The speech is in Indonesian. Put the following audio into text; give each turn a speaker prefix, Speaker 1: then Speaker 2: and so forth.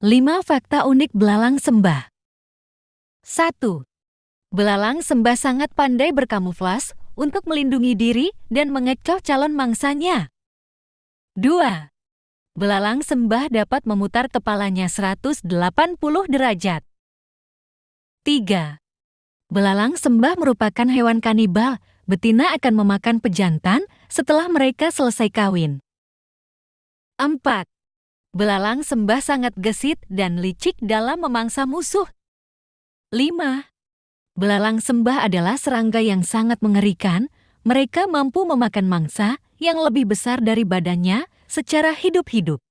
Speaker 1: 5 fakta unik belalang sembah. 1. Belalang sembah sangat pandai berkamuflas untuk melindungi diri dan mengecoh calon mangsanya. 2. Belalang sembah dapat memutar kepalanya 180 derajat. 3. Belalang sembah merupakan hewan kanibal. Betina akan memakan pejantan setelah mereka selesai kawin. 4. Belalang sembah sangat gesit dan licik dalam memangsa musuh. 5. Belalang sembah adalah serangga yang sangat mengerikan. Mereka mampu memakan mangsa yang lebih besar dari badannya secara hidup-hidup.